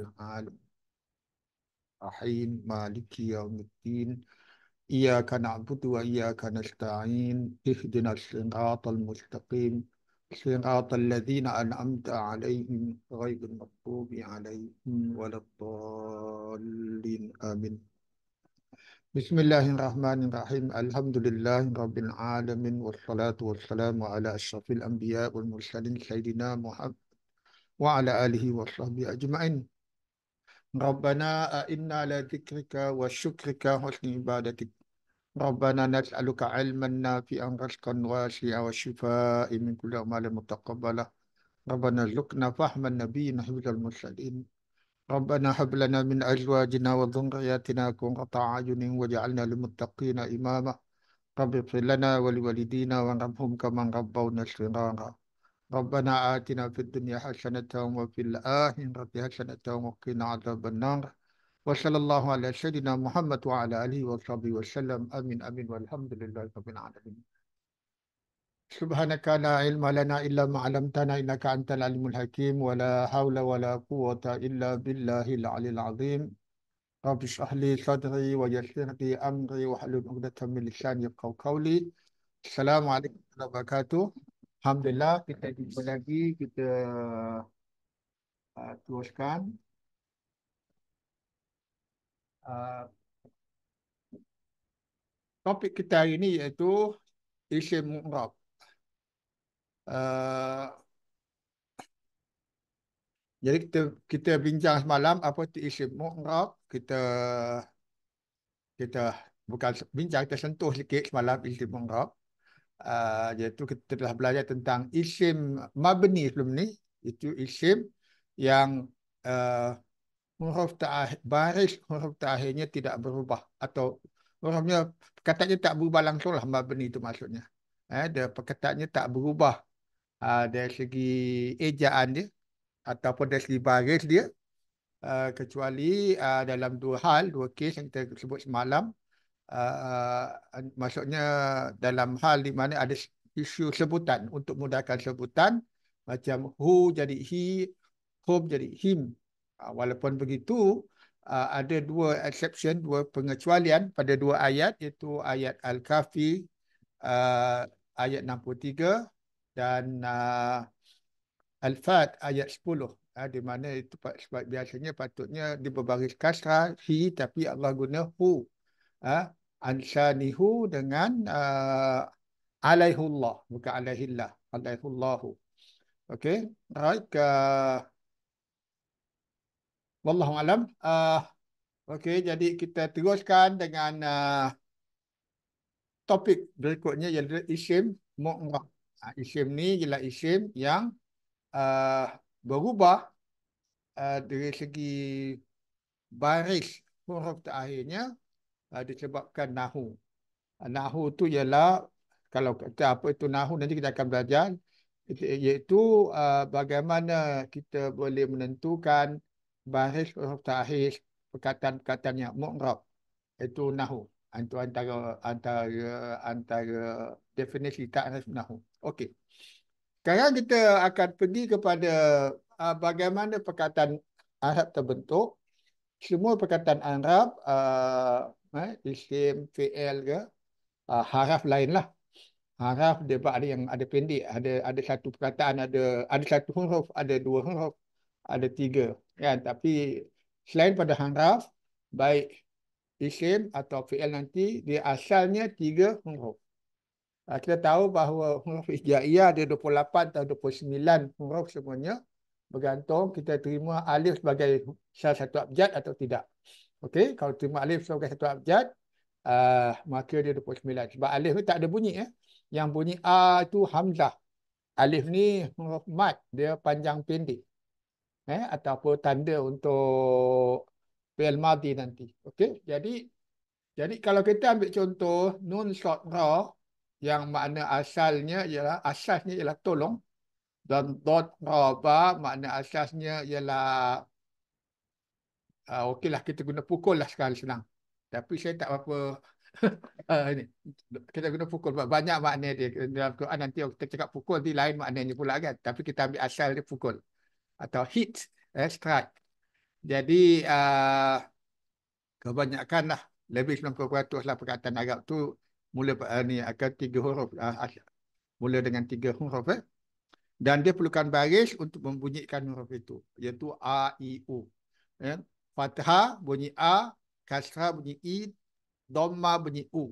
العالم رحيم مالك يوم الدين إياك نعبد وإياك نستعين اهدنا الصراط المستقيم صراط الذين أنعمت عليهم غير المغضوب عليهم ولا الضالين آمين بسم الله الرحمن الرحيم الحمد لله رب العالمين والصلاة والسلام على أشرف الأنبياء والمرسلين سيدنا محمد وعلى آله وصحبه أجمعين ربنا أئنا على ذكرك وشكرك وحسن عبادتك ربنا نسألك علما نافعا رزقا واسعا والشفاء من كل أعمال متقبلة ربنا ارزقنا فهم النبي حفظ المرسلين ربنا هب لنا من أزواجنا وذرياتنا قرة أعين واجعلنا للمتقين إماما رب اغفر لنا ولوالدينا وارحمهم كما ربونا صغارا ربنا آتنا في الدنيا حسنة وفي الآخرة حسنة وقنا عذاب النار وصلى الله على سيدنا محمد وعلى آله وصحبه وسلم آمين آمين والحمد لله رب العالمين سبحانك لا علم لنا إلا ما علمتنا إنك أنت العلم الحكيم ولا حول ولا قوة إلا بالله العلي العظيم رب اشرح لي صدري ويسر لي أمري واحلل عقدة من لساني يفقهوا قولي السلام عليكم ورحمة الله وبركاته Alhamdulillah kita jumpa lagi kita uh, teruskan uh, topik kita hari ini iaitu isim mu'rab. Uh, jadi kita kita bincang semalam apa tu isim mu'rab. Kita kita bukan bincang kita sentuh sikit semalam isim mu'rab. Ah, iaitu kita telah belajar tentang isim mabni sebelum ni itu isim yang uh, huruf terakhir, baris huruf terakhirnya tidak berubah atau hurufnya katanya tak berubah langsung lah mabni itu maksudnya eh dia perkataannya tak berubah uh, dari segi ejaan dia ataupun dari segi baris dia uh, kecuali uh, dalam dua hal dua kes yang kita sebut semalam Ah, ah, maksudnya dalam hal di mana ada isu sebutan untuk mudahkan sebutan macam who jadi he, whom jadi him. Uh, walaupun begitu uh, ada dua exception, dua pengecualian pada dua ayat iaitu ayat Al-Kahfi uh, ayat 63 dan uh, Al-Fat ayat 10 di mana itu sebab biasanya patutnya diberbaris kasrah hi tapi Allah guna hu. ha? Anshanihu dengan uh, alaihullah bukan alaihillah alaihullahu okay. right uh, wallahu alam uh, okey jadi kita teruskan dengan uh, topik berikutnya iaitu isim mu'rab uh, isim ni ialah isim yang uh, berubah uh, dari segi baris huruf terakhirnya uh, disebabkan nahu. Uh, nahu tu ialah kalau kata apa itu nahu nanti kita akan belajar iaitu uh, bagaimana kita boleh menentukan baris atau tahis perkataan-perkataan yang mu'rab itu nahu. Itu antara antara antara definisi tahis nahu. Okey. Sekarang kita akan pergi kepada uh, bagaimana perkataan Arab terbentuk. Semua perkataan Arab uh, eh, isim fi'il ke uh, haraf lainlah haraf dia ada yang ada pendek ada ada satu perkataan ada ada satu huruf ada dua huruf ada tiga Ya, tapi selain pada haraf baik isim atau fi'il nanti dia asalnya tiga huruf uh, kita tahu bahawa huruf ijaiyah ada 28 atau 29 huruf semuanya bergantung kita terima alif sebagai salah satu abjad atau tidak. Okey, kalau terima alif sebagai satu abjad, uh, maka dia 29. Sebab alif ni tak ada bunyi. Eh? Yang bunyi A tu Hamzah. Alif ni mat, dia panjang pendek. Eh? Ataupun tanda untuk fi'il madi nanti. Okey, jadi jadi kalau kita ambil contoh nun sot ra yang makna asalnya ialah asasnya ialah tolong dan dot ra ba makna asasnya ialah uh, ah, okeylah kita guna pukul lah sekali senang. Tapi saya tak apa-apa uh, ah, kita guna pukul banyak makna dia dalam Quran nanti kita cakap pukul di lain maknanya pula kan tapi kita ambil asal dia pukul atau hit eh, strike jadi uh, kebanyakan lah lebih 90% lah perkataan Arab tu mula uh, ni akan tiga huruf uh, mula dengan tiga huruf eh. dan dia perlukan baris untuk membunyikan huruf itu iaitu A, I, U eh. Fathah bunyi A, Kasrah bunyi I, Dhamma bunyi U.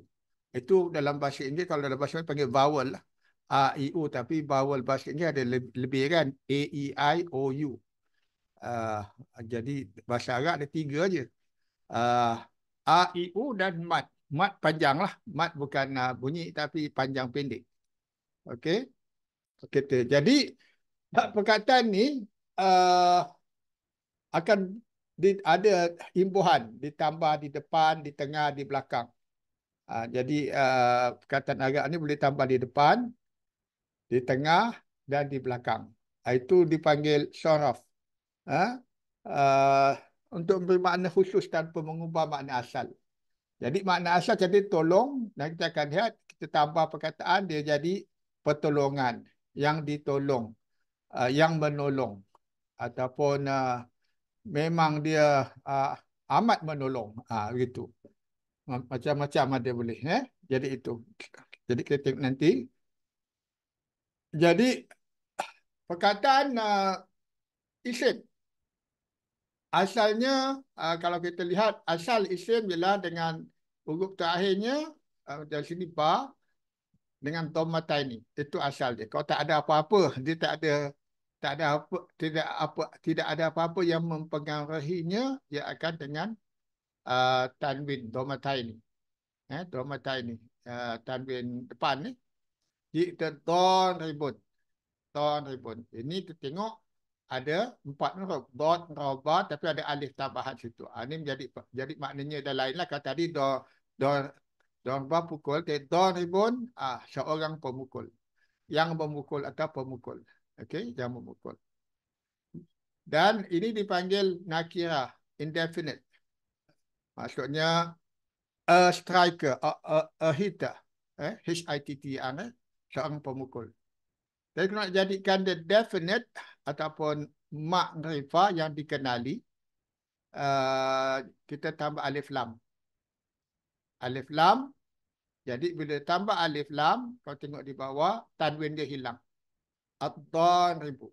Itu dalam bahasa Inggeris, kalau dalam bahasa Inggeris panggil vowel lah. A, I, U. Tapi vowel bahasa Inggeris ada lebih kan. A, E, I, O, U. Uh, jadi bahasa Arab ada tiga je. Uh, A, I, U dan Mat. Mat panjang lah. Mat bukan uh, bunyi tapi panjang pendek. Okay. okay jadi perkataan ni uh, akan di, ada imbuhan ditambah di depan, di tengah, di belakang. Ha, jadi uh, perkataan agak ni boleh tambah di depan, di tengah dan di belakang. Ha, itu dipanggil sorof. Ha? Uh, untuk memberi makna khusus tanpa mengubah makna asal. Jadi makna asal jadi tolong dan kita akan lihat kita tambah perkataan dia jadi pertolongan yang ditolong, uh, yang menolong ataupun uh, memang dia uh, amat menolong uh, begitu, macam-macam ada boleh eh? jadi itu jadi kita tengok nanti jadi perkataan uh, ah, isim asalnya uh, kalau kita lihat asal isin bila dengan huruf terakhirnya uh, dari sini ba dengan tomataini itu asal dia kalau tak ada apa-apa dia tak ada tak ada apa tidak apa tidak ada apa-apa yang mempengaruhinya dia akan dengan uh, tanwin domata ini eh domata ini uh, tanwin depan ni di ton ribut ton ribut ini kita tengok ada empat huruf dot roba tapi ada alif tambahan situ ha, ah, ini menjadi jadi maknanya dan lainlah kata tadi do do do ba pukul ke don ribun ah seorang pemukul yang memukul atau pemukul Okey, jamu maf'ul. Dan ini dipanggil nakira indefinite. Maksudnya a striker, a, a, a hitter, eh H I T T E eh? seorang pemukul. Jadi kena jadikan the definite ataupun ma'rifah yang dikenali uh, kita tambah alif lam. Alif lam. Jadi bila tambah alif lam, kau tengok di bawah, tanwin dia hilang. At-Tanribu.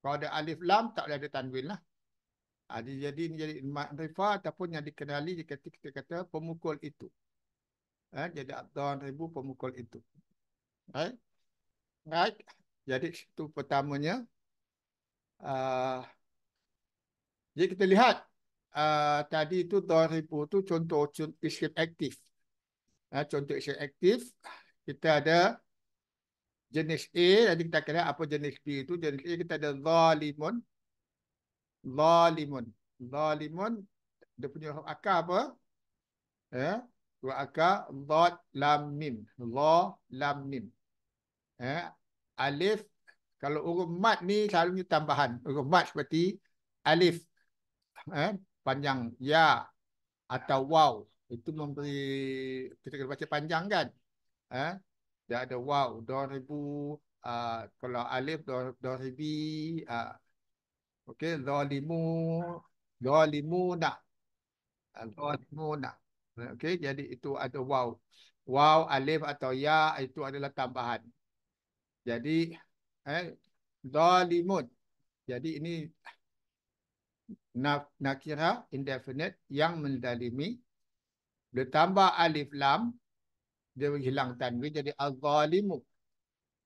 Kalau ada alif lam, tak boleh ada tanwin lah. Ha, dia jadi ini jadi ma'rifah ataupun yang dikenali ketika kita kata pemukul itu. Ha, jadi at ribu pemukul itu. Right? Right? Jadi itu pertamanya. Uh, jadi kita lihat. Uh, tadi itu ribu itu contoh contoh isyid aktif. Ha, contoh isyid aktif. Kita ada jenis A nanti kita kena apa jenis B itu jenis A kita ada zalimun zalimun zalimun dia punya huruf akar apa ya eh? huruf akar dhad lam mim dha lam mim ya, eh? alif kalau huruf mat ni selalunya tambahan huruf mat seperti alif eh? panjang ya atau waw itu memberi kita kena baca panjang kan eh? dia ada waw 2000 uh, kalau alif 2000 uh, ah, okey zalimu zalimu nak zalimu ah, nak okey jadi itu ada wow, wow alif atau ya itu adalah tambahan jadi eh zalimun jadi ini nak nakira indefinite yang mendalimi ditambah alif lam dia menghilang tanwin jadi azalimu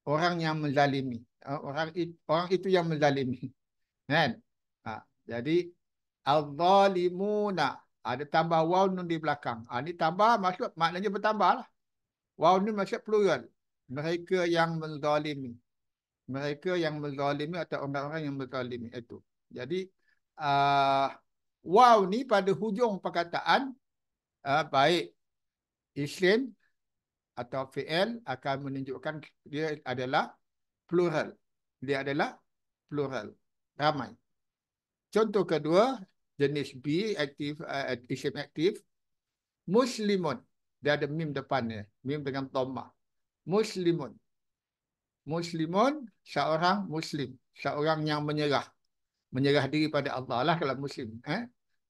orang yang menzalimi eh, orang orang itu yang menzalimi kan ha, jadi azalimuna ada tambah waw nun di belakang ha, ini tambah maksud maknanya bertambahlah waw nun maksud plural mereka yang menzalimi mereka yang menzalimi atau orang-orang yang menzalimi itu jadi uh, waw ni pada hujung perkataan uh, baik Islam atau fi'il akan menunjukkan dia adalah plural. Dia adalah plural. Ramai. Contoh kedua, jenis B, aktif, uh, isim aktif. Muslimun. Dia ada mim depannya. Mim dengan tomah. Muslimun. Muslimun, seorang Muslim. Seorang yang menyerah. Menyerah diri pada Allah lah kalau Muslim. Eh?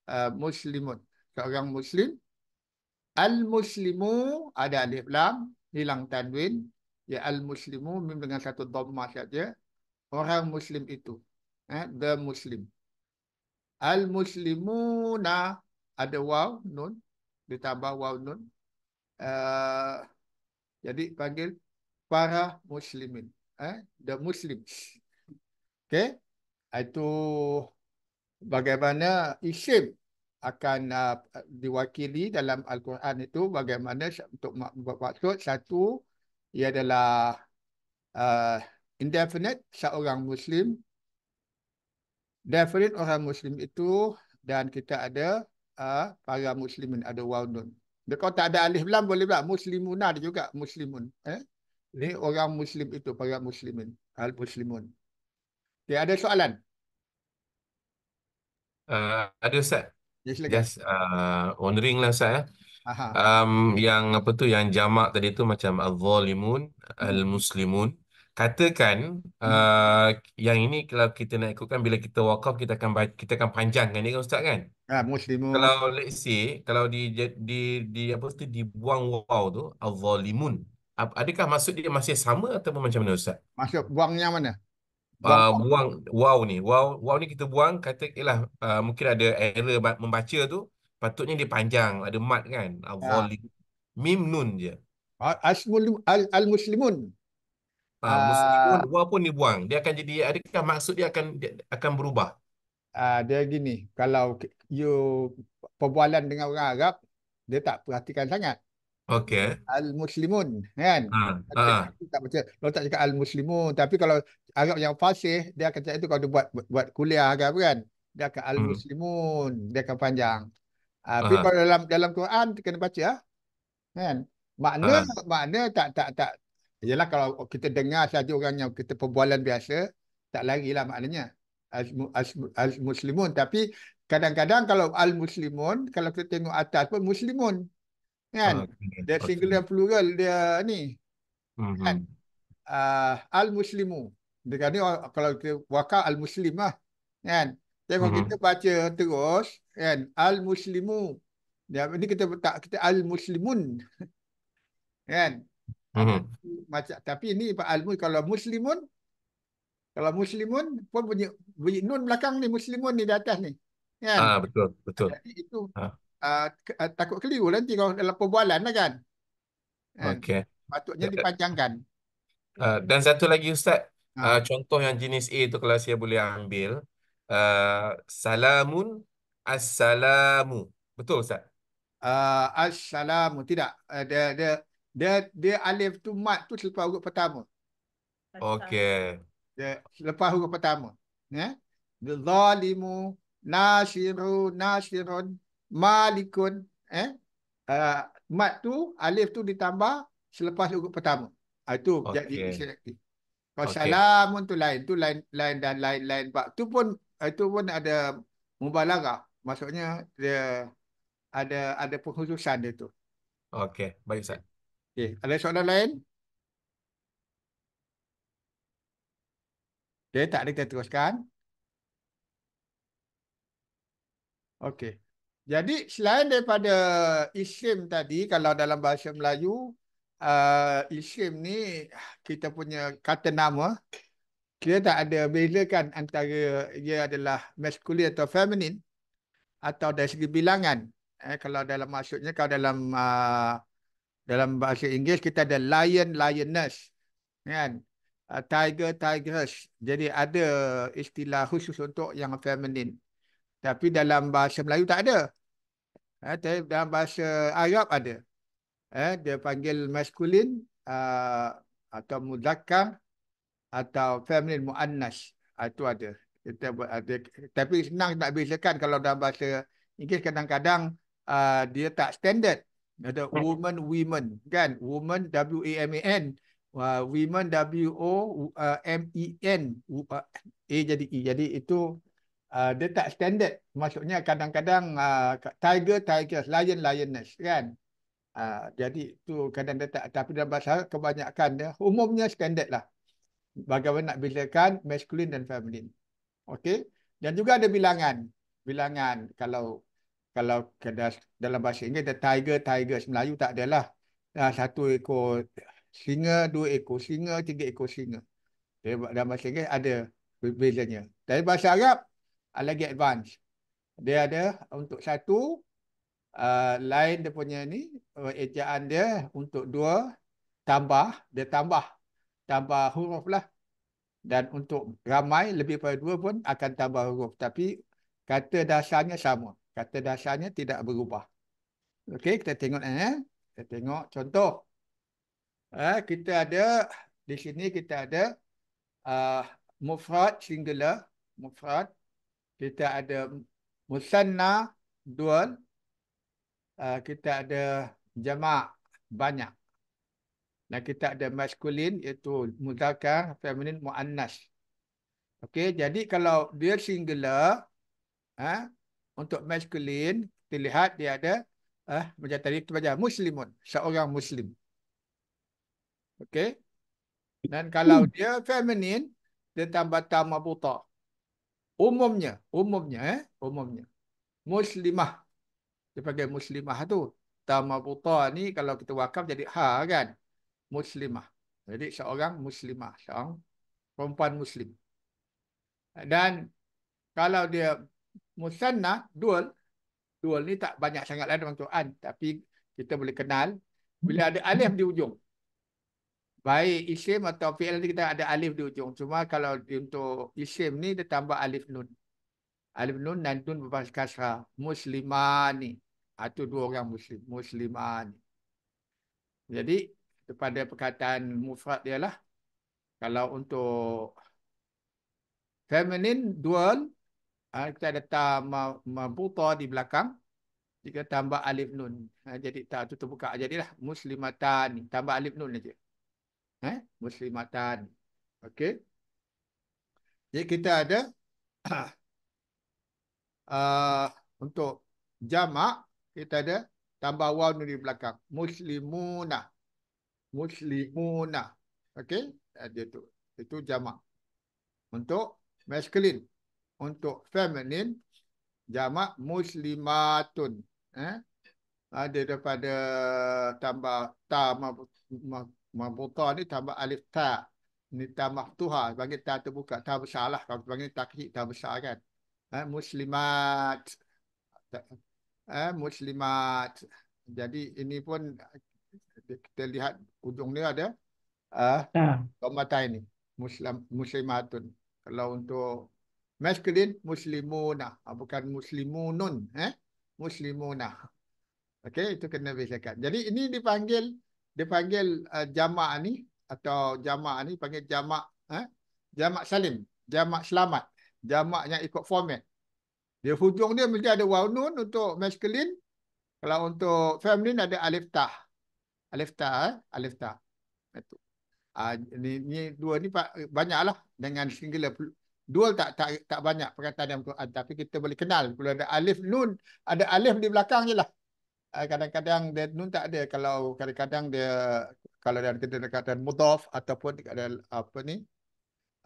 Uh, Muslimun. Seorang Muslim. Al-Muslimu ada alif lam, hilang tanwin. Ya Al-Muslimu dengan satu dhamma saja. Orang Muslim itu. Eh, the Muslim. Al-Muslimuna ada waw nun. Ditambah waw nun. Uh, jadi panggil para Muslimin. Eh, the Muslims. Okay. Itu bagaimana isim akan uh, diwakili dalam Al-Quran itu bagaimana untuk maksud satu ia adalah uh, indefinite seorang Muslim. Definite orang Muslim itu dan kita ada uh, para Muslimin ada wawnun. Kalau tak ada alif lam boleh tak? Muslimun ada juga Muslimun. Eh? Ini orang Muslim itu para Muslimin. Al-Muslimun. Okay, ada soalan? Uh, ada Ustaz. Ya, silakan. Yes, uh, wondering lah saya. Eh. Aha. Um, yang apa tu, yang jamak tadi tu macam al-zalimun, hmm. al-muslimun. Katakan, hmm. uh, yang ini kalau kita nak ikutkan, bila kita wakaf, kita akan kita akan panjangkan dia kan Ustaz kan? Ha, muslimun. Kalau let's say, kalau di, di, di apa tu, dibuang waw tu, al-zalimun. Adakah maksud dia masih sama atau macam mana Ustaz? Maksud buang mana? Ah, buang wow ni wow wow ni kita buang kata ialah uh, ah, mungkin ada error membaca tu patutnya dia panjang ada mat kan awal ah, ya. uh, mim nun je asmul al, al muslimun uh, uh, muslimun wow pun dia buang dia akan jadi adakah maksud dia akan dia akan berubah uh, dia gini kalau you perbualan dengan orang Arab dia tak perhatikan sangat Okay. Al-Muslimun kan? Ha. Ha. Tak baca. Kalau tak cakap Al-Muslimun. Tapi kalau Arab yang fasih, dia akan cakap itu kalau dia buat, buat kuliah Arab kan? Dia akan hmm. Al-Muslimun. Hmm. Dia akan panjang. Ha. Tapi kalau dalam dalam Quran, kena baca. Kan? Makna, ha. makna tak, tak, tak. Yalah kalau kita dengar saja orang yang kita perbualan biasa, tak lagi lah maknanya. Al-Muslimun. Tapi kadang-kadang kalau Al-Muslimun, kalau kita tengok atas pun Muslimun kan uh, dia single dan plural dia ni kan? mm-hmm. Ah, kan uh, al muslimu dia ni ah, kalau kita waka al muslim lah kan jadi mm-hmm. kita baca terus kan al muslimu dia ni kita tak kita al muslimun kan mm-hmm. macam tapi ni pak al mu kalau muslimun kalau muslimun pun bunyi, bunyi nun belakang ni muslimun ni di atas ni kan ah betul betul Jadi itu uh, uh, takut keliru lah nanti kalau dalam perbualan lah kan. Eh, Okey. Patutnya eh, eh. dipanjangkan. Uh, dan satu lagi Ustaz, uh. Uh, contoh yang jenis A tu kalau saya boleh ambil, uh, salamun assalamu. Betul Ustaz? Uh, assalamu. Tidak. Uh, dia, dia, dia, dia alif tu mat tu selepas huruf pertama. Okey. Dia selepas huruf pertama. Ya. Yeah? Zalimu nasiru nasirun malikun eh uh, mat tu alif tu ditambah selepas ugut pertama ah uh, okay. jadi selektif kalau okay. salamun tu lain tu lain lain dan lain lain bab tu pun itu ah, pun ada mubalaghah maksudnya dia ada ada pengkhususan dia tu okey baik ustaz okey ada soalan lain Okay, tak ada kita teruskan. Okay. Jadi selain daripada isim tadi, kalau dalam bahasa Melayu, uh, eh, isim ni kita punya kata nama, kita tak ada bezakan antara ia adalah maskulin atau feminine atau dari segi bilangan. Eh, kalau dalam maksudnya, kalau dalam uh, dalam bahasa Inggeris, kita ada lion, lioness. Kan? Uh, tiger, tigress. Jadi ada istilah khusus untuk yang feminine. Tapi dalam bahasa Melayu tak ada. Eh, tapi dalam bahasa Arab ada. Eh, dia panggil maskulin uh, atau mudaka atau feminine muannas. Ah, itu ada. Kita buat ada. Tapi senang nak bezakan kalau dalam bahasa Inggeris kadang-kadang uh, dia tak standard. Ada woman, women. Kan? Woman, W-A-M-A-N. Uh, women, e W-O-M-E-N. Uh, A jadi i e. Jadi itu uh, dia tak standard. Maksudnya kadang-kadang uh, tiger, tigers, lion, lioness kan. Uh, jadi tu kadang dia tak. Tapi dalam bahasa kebanyakan dia umumnya standard lah. Bagaimana nak bezakan masculine dan feminine. Okay. Dan juga ada bilangan. Bilangan kalau kalau dalam bahasa Inggeris ada tiger, tigers. Melayu tak ada lah. Uh, satu ekor singa, dua ekor singa, tiga ekor singa. Dalam bahasa Inggeris ada bezanya. Dari bahasa Arab, lagi advance. Dia ada untuk satu uh, line dia punya ni uh, ejaan dia untuk dua tambah dia tambah tambah huruf lah dan untuk ramai lebih pada dua pun akan tambah huruf tapi kata dasarnya sama kata dasarnya tidak berubah okey kita tengok eh kita tengok contoh eh kita ada di sini kita ada uh, mufrad singular mufrad kita ada musanna dual uh, ah, kita ada jamak banyak dan kita ada maskulin iaitu muzakkar feminin muannas okey jadi kalau dia singular eh, untuk maskulin kita lihat dia ada eh macam tadi kita baca muslimun seorang muslim okey dan kalau dia feminin dia tambah ta umumnya umumnya eh umumnya muslimah dia panggil muslimah tu tamabuta ni kalau kita wakaf jadi ha kan muslimah jadi seorang muslimah seorang perempuan muslim dan kalau dia musanna dual dual ni tak banyak sangatlah dalam Quran tapi kita boleh kenal bila ada alif di ujung Baik isim atau pl nanti kita ada alif di ujung. Cuma kalau untuk isim ni dia tambah alif nun. Alif nun dan nun berbahas kasrah. Muslimani. Atau ah, dua orang muslim. Muslimani. Jadi kepada perkataan mufrad dia lah. Kalau untuk feminine dual. Ah, kita letak mabuta di belakang. Jika tambah alif nun. Ah, jadi tak tutup buka. Jadilah muslimatani. Tambah alif nun aja eh muslimatan okey jadi kita ada uh, untuk jamak kita ada tambah waw di belakang muslimuna muslimuna okey ada eh, tu itu jamak untuk masculine untuk feminine jamak muslimatun eh ada daripada tambah ta Mabuta ni tambah alif ta. Ni ta maftuha. sebagai ta terbuka. Ta besar lah. Kalau panggil ni takhid. Ta besar kan. Eh, muslimat. Eh, muslimat. Jadi ini pun kita lihat ujung ni ada. Eh, ya. Ha. Tomata ini. Muslim, muslimatun. Kalau untuk masculine, muslimuna. Ah, bukan muslimunun. Eh? Muslimuna. Okey, itu kena bisakan. Jadi ini dipanggil dia panggil uh, jamak ni atau jamak ni panggil jamak eh? jamak salim jamak selamat jamak yang ikut format dia hujung dia mesti ada waw nun untuk masculine kalau untuk feminine ada alif ta alif ta eh? alif ta itu uh, ni, ni dua ni banyaklah dengan singular dua tak tak tak banyak perkataan dalam Quran ah, tapi kita boleh kenal kalau ada alif nun ada alif di belakang lah Ah, kadang-kadang dia nun tak ada kalau kadang-kadang dia kalau dia ada kata mudhaf ataupun ada apa ni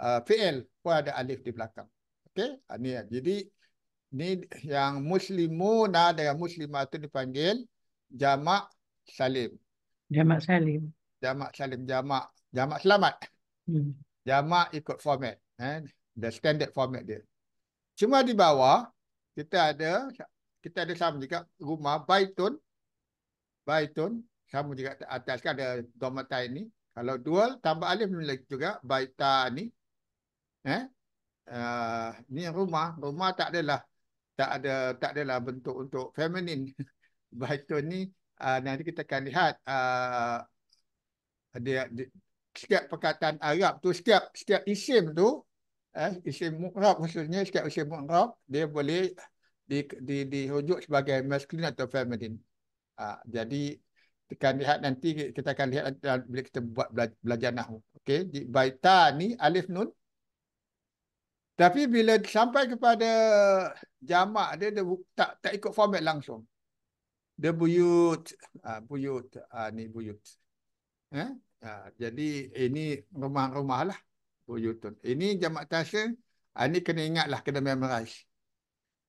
uh, fi'il pun ada alif di belakang okey uh, ni jadi ni yang muslimuna dengan muslimat tu dipanggil jamak salim jamak salim jamak salim jamak jamak selamat hmm. jamak ikut format eh the standard format dia cuma di bawah kita ada kita ada sama juga rumah baitun baitun sama juga atas kan ada domata ini kalau dual tambah alif lagi juga baita ni eh uh, ni rumah rumah tak adalah tak ada tak adalah bentuk untuk feminine baitun ni uh, nanti kita akan lihat uh, dia, setiap perkataan arab tu setiap setiap isim tu eh isim mu'rab maksudnya setiap isim mu'rab dia boleh di di dihujuk sebagai masculine atau feminine. Ha, jadi kita lihat nanti kita akan lihat bila kita buat belajar nahwu. Okey, di baita ni alif nun. Tapi bila sampai kepada jamak dia dia tak tak ikut format langsung. Dia buyut, ha, buyut ha, ni buyut. Eh? Ha, jadi ini rumah-rumahlah buyutun. Ini jamak tasya. ini ha, kena ingatlah kena memorize.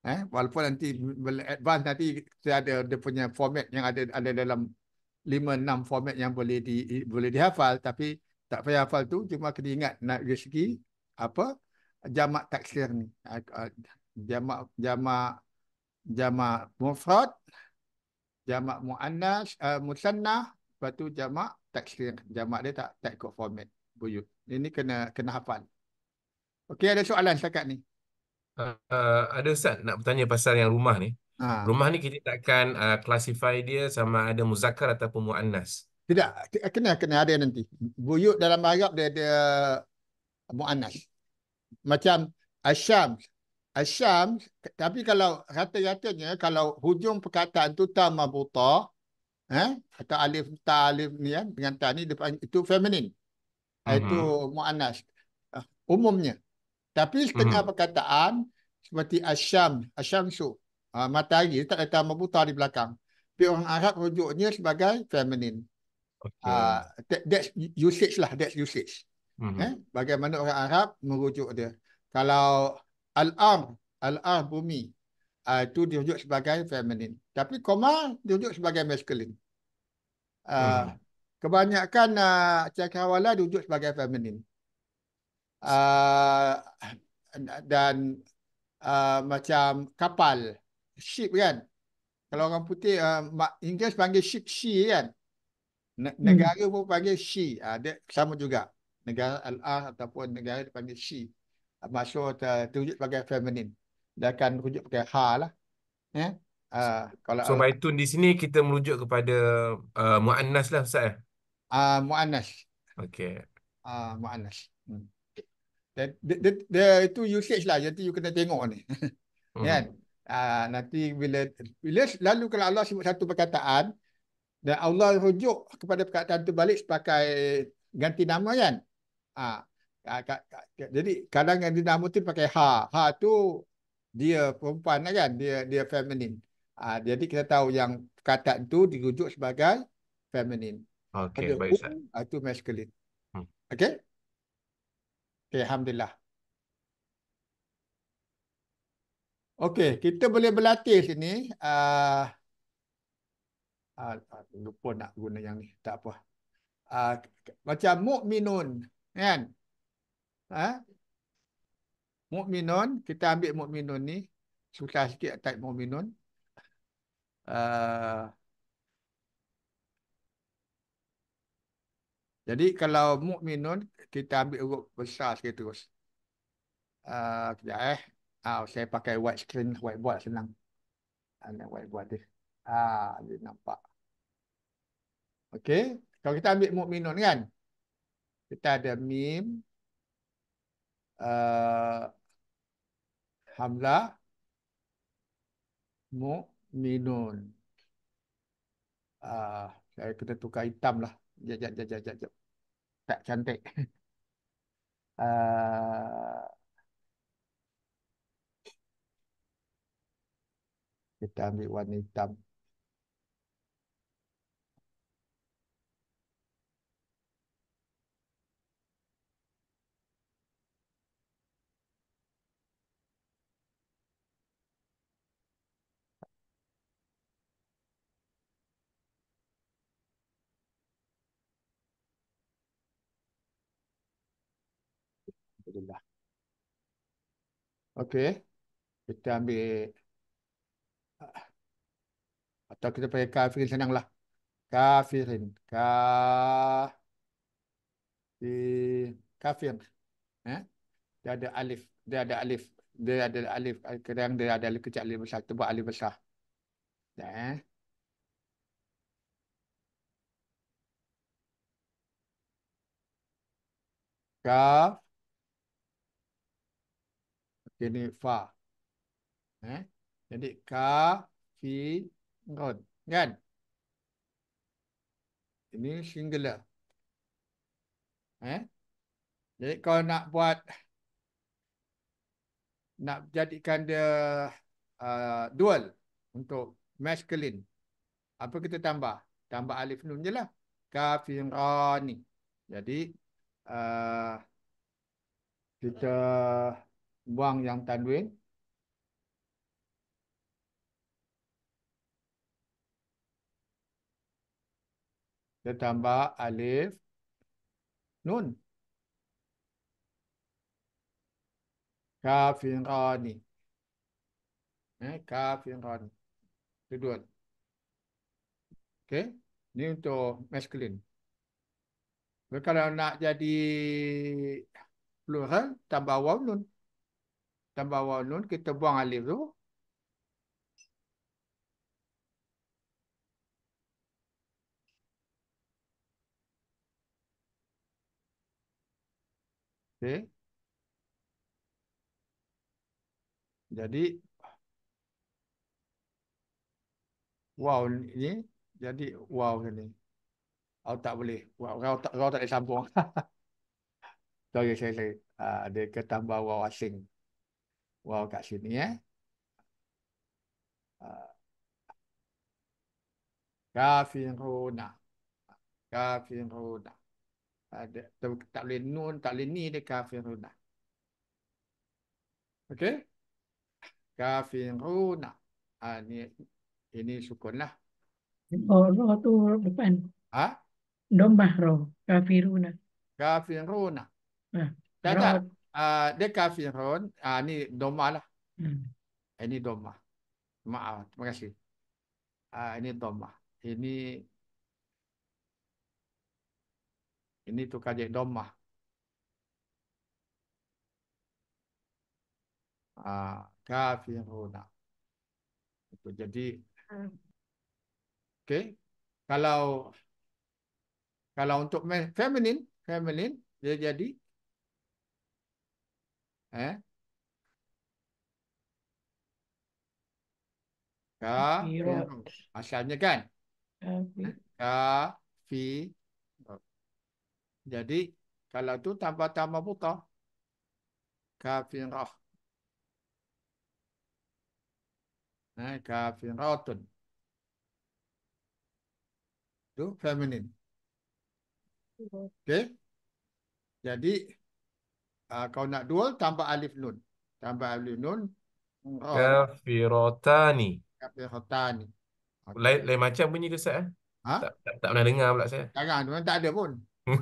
Eh, walaupun nanti advance nanti saya ada dia punya format yang ada ada dalam 5 6 format yang boleh di boleh dihafal tapi tak payah hafal tu cuma kena ingat nak dari apa jamak taksir ni. Ha, ha, jamak jamak jamak mufrad jamak muannas uh, musannah lepas tu jamak taksir jamak dia tak tak ikut format buyut ini kena kena hafal okey ada soalan setakat ni Eh, ada Ustaz nak bertanya pasal yang rumah ni. Ha. Rumah ni kita takkan uh, classify dia sama ada muzakar ataupun muannas. Tidak, kena kena ada nanti. Buyut dalam Arab dia ada muannas. Macam asyam. Asyam tapi kalau rata-ratanya kalau hujung perkataan tu ta mabuta, eh ha? atau alif ta alif ni kan dengan ta ni depan itu feminine. Mhm. Itu muannas. Uh, umumnya. Tapi setengah mm. perkataan seperti Asyam, Asyamsu, uh, matahari, dia tak kata mabuta di belakang. Tapi orang Arab rujuknya sebagai feminine. Okay. Uh, ah, that, that's usage lah, that's usage. Mm-hmm. Eh? Bagaimana orang Arab merujuk dia. Kalau Al-Arm, Al-Arm bumi, uh, itu dirujuk sebagai feminine. Tapi koma dirujuk sebagai masculine. Uh, mm. Kebanyakan uh, cakrawala dirujuk sebagai feminine. Ah, dan uh, macam kapal ship kan kalau orang putih uh, ah, Inggeris panggil ship she kan hmm. negara hmm. pun panggil she uh, dia sama juga negara al-ah ataupun negara dipanggil she maksud uh, terwujud sebagai feminine dia akan rujuk pakai ha lah ya yeah? Uh, kalau so by tune di sini kita merujuk kepada uh, muannas lah ustaz. uh, muannas. Okay. uh, muannas. Hmm the, the, the itu usage lah nanti you kena tengok ni hmm. kan uh, nanti bila bila lalu kalau Allah sebut satu perkataan dan Allah rujuk kepada perkataan tu balik sebagai ganti nama kan uh, uh, jadi kadang ganti nama tu pakai ha ha tu dia perempuan lah kan dia dia feminine uh, jadi kita tahu yang perkataan tu dirujuk sebagai feminine okey baik ustaz itu um, masculine hmm. okey Okay, Alhamdulillah. Okay, kita boleh berlatih sini. Uh, uh, lupa nak guna yang ni. Tak apa. Uh, macam mu'minun. Kan? Uh, ha? mu'minun. Kita ambil mu'minun ni. Susah sikit type mu'minun. Uh, ah, jadi kalau mu'minun, kita ambil huruf besar sikit terus. Uh, ah, sekejap eh. Uh, saya pakai white screen, whiteboard senang. Ada ah, uh, whiteboard dia. Ah, dia nampak. Okey. Kalau kita ambil mu'minun kan. Kita ada mim. Uh, hamlah. Mu'minun. Uh, saya kena tukar hitam lah. Jajak, jajak, jajak. Tak cantik. Ah, kita ambil warna hitam. Okey. Kita ambil atau kita pakai kafirin senanglah. Kafirin. Ka di kafir. Eh? Dia ada alif, dia ada alif, dia ada alif, kadang dia ada alif kecil alif besar, tebuk alif besar. Dah. Eh? Kaf ini fa. Eh? Jadi kafirun. Kan? Ini singular. Eh? Jadi kalau nak buat nak jadikan dia uh, dual untuk masculine. Apa kita tambah? Tambah alif nun je lah. Kafirani. Jadi uh, kita uh, buang yang tadwin. Kita tambah alif nun. Kafin rani. Eh, kafin rani. kedua, dua. Okay. Ini untuk maskulin. Kalau nak jadi plural, tambah wawnun. nun tambah waw nun kita buang alif tu okey jadi wow ni jadi wow ni aku tak boleh wow, kau tak kau tak boleh sambung Okay, saya, saya. Uh, dia kata asing. Wow kat sini eh. Kafiruna. Ah. Kafiruna. Ada tak, boleh nun, tak boleh ni dia kafiruna. Okey. Kafiruna. Ha, ah, ini ini sukun lah. Oh, tu depan. Ha? Domba roh. Kafiruna. Kafiruna. Ha. Ah, tak, tak uh, ah, dekafirun Ah, ni doma lah. Hmm. Eh, ini doma. Maaf, terima kasih. Ah, ini doma. Ini ini tu kaje doma. Ah, kafiruna. Itu jadi hmm. Okay. Kalau kalau untuk feminine, feminine dia jadi Eh, Kafirat. Asalnya ah, kan? Kafirat. Jadi, kalau tu tanpa tambah buta. Nah, Kafirat. Kafiratun. tu feminine. Okey. Jadi, uh, kau nak dual tambah alif nun tambah alif nun hmm. oh. kafiratani kafiratani okay. lain, lain macam bunyi ke set eh ha? tak, tak, tak pernah dengar pula saya jangan memang tak ada pun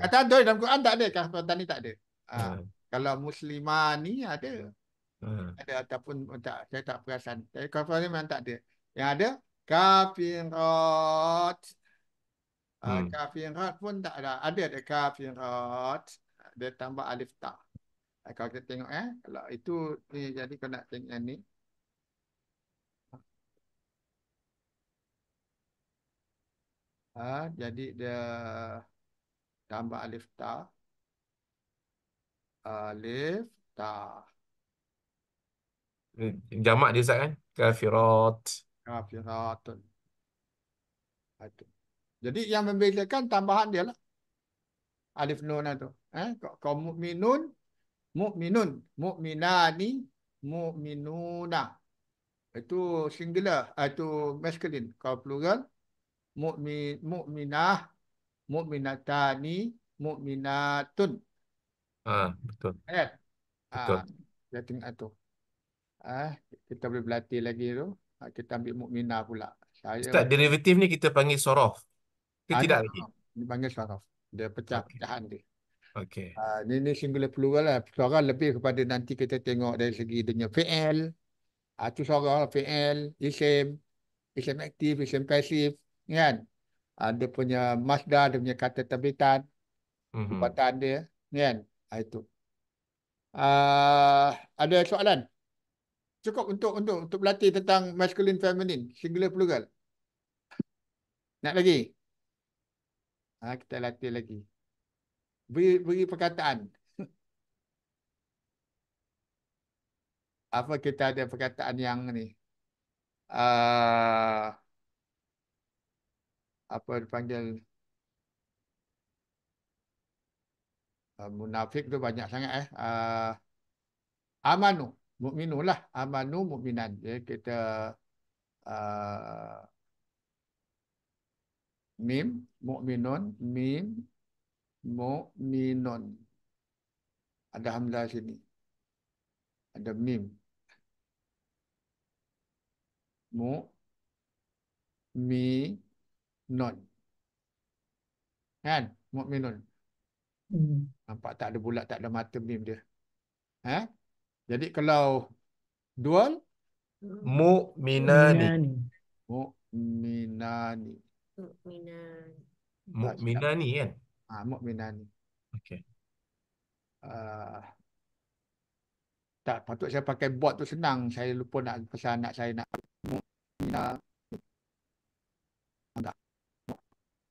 kata doi dalam Quran tak ada kafiratani tak ada uh, kalau muslimani ada Hmm. Ada ataupun tak, saya tak perasan. Tapi kafir ni memang tak ada. Yang ada kafirat. Uh, hmm. Kafirat pun tak ada. Ada ada kafirat. Dia tambah alif ta. Uh, ah, kalau kita tengok eh. Kalau itu ni jadi kau nak tengok yang ni. Ha, jadi dia tambah alif ta. Alif ta. Hmm, jamak dia Zat kan? Eh? Kafirat. Kafirat. Itu. Jadi yang membezakan tambahan dia lah. Alif nun itu. Eh? Kau mu'minun. Mu'minun. Mu'minani. Mu'minuna. Itu singular. Eh, itu masculine. Kau plural. Mu'minah. Mu'minatani. Mu'minatun. Ha, betul. Ya? Betul. Ha, kita tengok itu. Ah, eh, kita boleh berlatih lagi tu. Ha, kita ambil mu'minah pula. Saya Ustaz, derivatif ni kita panggil sorof tidak lagi. Ini panggil saraf. Dia pecah okay. pecahan dia. Okey. Uh, ah, ini, ini singular plural lah. Suara lebih kepada nanti kita tengok dari segi dia fi'il. Uh, ah, itu suara VL, lah. isim. Isim aktif, isim pasif. Kan? Uh, dia punya masdar, dia punya kata terbitan. Mhm. Kepatan mm-hmm. dia. Kan? Uh, itu. Uh, ada soalan? Cukup untuk untuk untuk berlatih tentang masculine feminine singular plural. Nak lagi? Ha, kita latih lagi. Beri, beri perkataan. Apa kita ada perkataan yang ni? Uh, apa dipanggil? Uh, ah, munafik tu banyak sangat eh. Uh, amanu. Mu'minu lah. Amanu, mu'minan. Jadi ya, kita... Uh, mim mukminun mim mukminun ada hamzah sini ada mim mu mi non kan mukminun hmm. nampak tak ada bulat tak ada mata mim dia ha jadi kalau dual mukminani mukminani mukminan. Mukminan ni kan? Ah, ha, mukminan ni. Okey. Uh, tak patut saya pakai bot tu senang. Saya lupa nak pesan anak saya nak mukmina. Ada.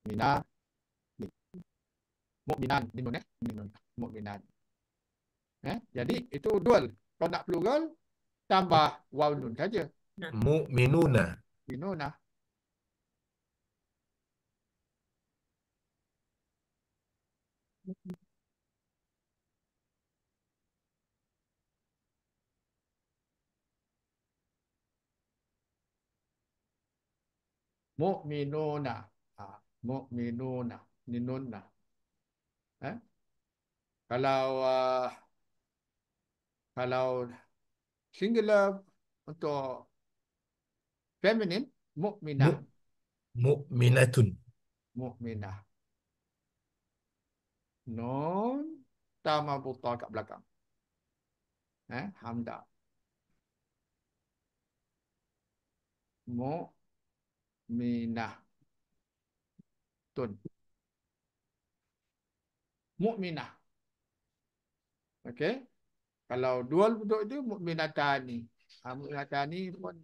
Mina. Mukminan ni mana? Eh? Mukminan. Eh, jadi itu dual. Kalau nak plural tambah waw nun saja. Mukminuna. Minuna. Minuna. mu'minuna ah, à, mu'minuna ninuna eh? kalau uh, kalau singular untuk feminin mu'minah mu'minatun mu'minah Nun tamabuta kat belakang. Eh, hamda. Mu minah. Tun. Mu'minah. okay, Kalau dua bentuk itu mu tani, Ha, mu'minatani pun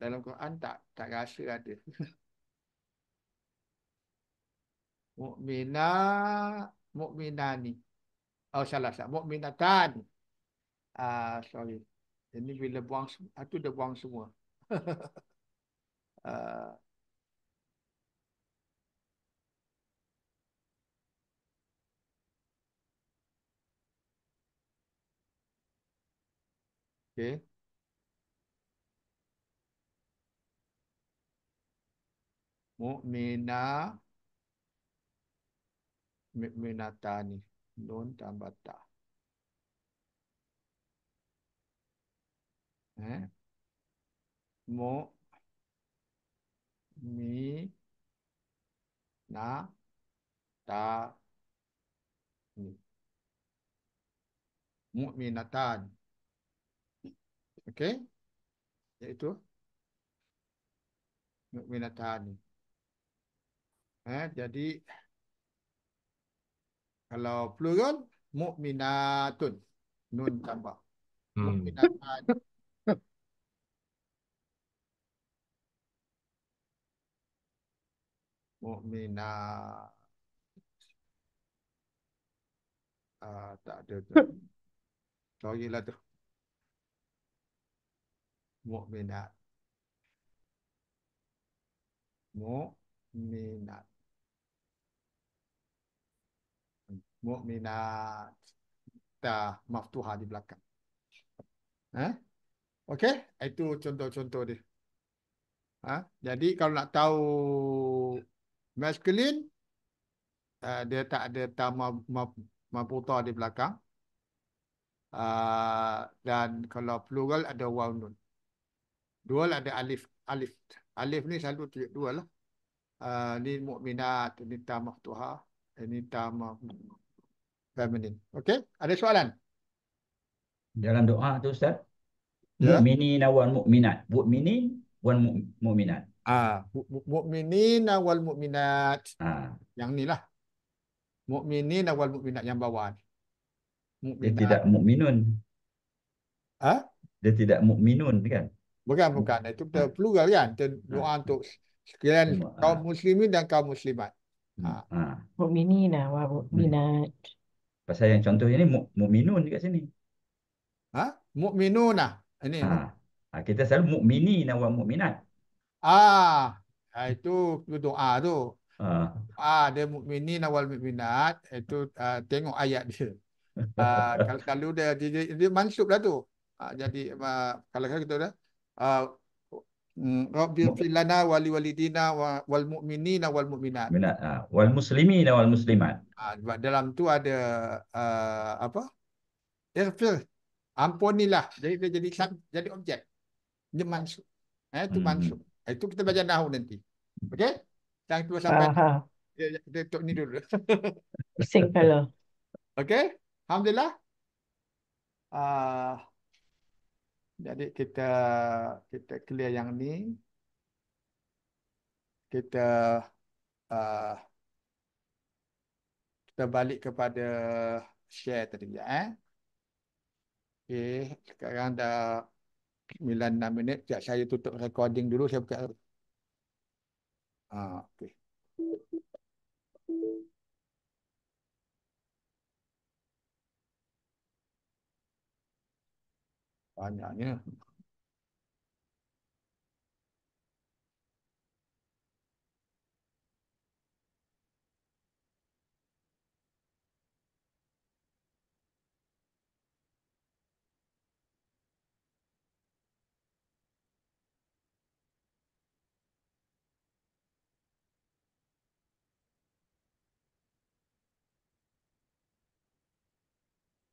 dalam Quran tak tak rasa ada. mukmina mukminani oh salah salah mukminatan ah uh, sorry ini bila buang satu ah, dah buang semua uh, ah. Okay. Mukmina. Minata ni. Nun tambah ta. Eh? Mo. Mi. Na. Ta. Ni. Mu'minatan. Okey? Iaitu. Mu'minatan. Eh, jadi. Jadi. Kalau plural mukminatun. Nun tambah. Hmm. Mukminatun. mukminah ah uh, tak ada tu sorilah tu mukminat mukminat mukminat ta maftuha di belakang ha okey itu contoh-contoh dia ha jadi kalau nak tahu masculine uh, dia tak ada ta maftuha di belakang uh, dan kalau plural ada waw nun dual ada alif alif alif ni satu tiga dua lah uh, ni mukminat ni ta maftuha ini ta feminine. Okey, ada soalan? Dalam doa tu ustaz. Ya. Mukminin awal mukminat. Mukminin wan mukminat. Ah, mukminin awal mukminat. Ah. Yang inilah. Mukminin awal mukminat yang bawah. Mukminat. Dia tidak mukminun. Ha? Dia tidak mukminun kan? Bukan bukan. Itu kita ah. ha. plural kan. Kita ah. doa ha. untuk sekalian kaum muslimin dan kaum muslimat. Ha. Ha. Mukminin awal mukminat. Pasal yang contoh ni mukminun dekat sini. Ha? Mukminun lah Ini. Ha. ha. Kita selalu mukmini dan orang mukminat. Ah, ha, itu tu doa ah, tu. Ha. Ah, dia mukmini dan orang mukminat itu uh, tengok ayat dia. uh, kalau kalau dia dia, dia, dia mansublah tu. Uh, jadi uh, kalau kita dah uh, Hmm, Rabbil filana wali walidina wal mu'minina wal mu'minat. Minat, ha. Wal muslimina wal muslimat. Ha, dalam tu ada uh, apa? Irfir. Ampunilah. Jadi dia jadi, jadi objek. Dia mansuk. Eh, itu hmm. mansuk. Eh, itu kita baca nahu nanti. Okey? Yang tu sampai. Aha. Ah. Dia, dia, dia tutup ni dulu. Pusing kalau. Okey? Alhamdulillah. Uh, jadi kita kita clear yang ni. Kita uh, kita balik kepada share tadi ya. Eh? Okey, sekarang dah 96 minit. Sekejap saya tutup recording dulu. Saya buka. Ah, okey. Anneanne.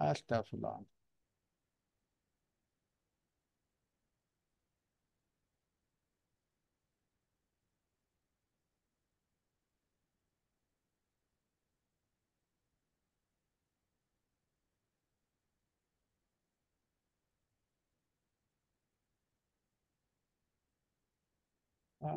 Estağfurullah. Uh,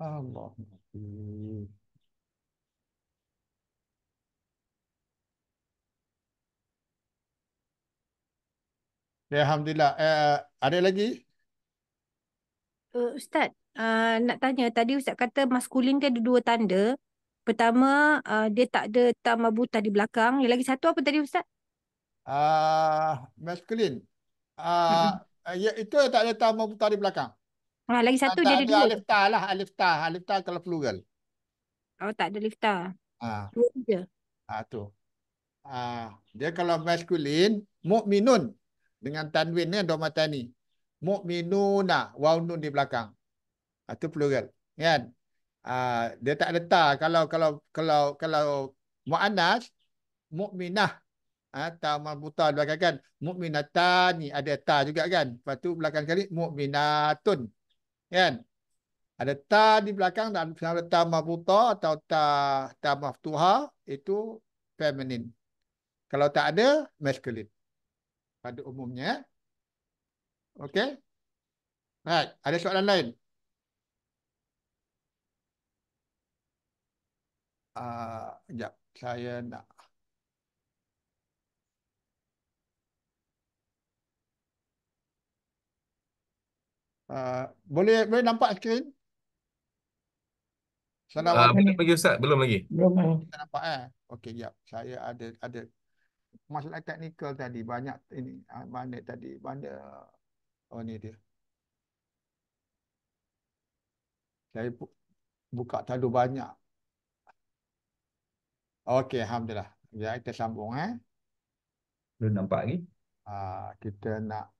ah, Allah. Ya, Alhamdulillah. Uh, ada lagi? Uh, Ustaz, uh, nak tanya. Tadi Ustaz kata maskulin kan ada dua tanda. Pertama, uh, dia tak ada tamah buta di belakang. Yang lagi satu apa tadi Ustaz? Uh, maskulin. Uh, ya, itu tak ada tamah buta di belakang. Uh, lagi satu tak dia ada dua. alif ta lah. Alif ta. Alif ta kalau plural. Oh, tak ada alif ta. Uh. Dua je. Ah uh, tu. Ah uh, dia kalau maskulin, mukminun dengan tanwin kan domah tani. Mu'minuna waw nun di belakang. Itu ah, ha, plural. Kan? Ha, dia tak letak kalau kalau kalau kalau mu'anas mu'minah atau ah, ha, marbuta di belakang kan. Mu'minatani ada ta juga kan. Lepas tu belakang kali mu'minatun. Kan? Ada ta di belakang dan ada ta marbuta atau ta, ta maftuha itu feminine. Kalau tak ada, masculine pada umumnya. okay. Baik, ada soalan lain? Ah, uh, jap, saya nak Uh, boleh boleh nampak skrin? Uh, ah, belum lagi belum lagi. Belum. Tak nampak eh. Okey, jap. Saya ada ada masalah teknikal tadi banyak ini mana ah, tadi mana ah, oh ni dia saya bu buka terlalu banyak okey alhamdulillah ya kita sambung eh belum nampak lagi ah kita nak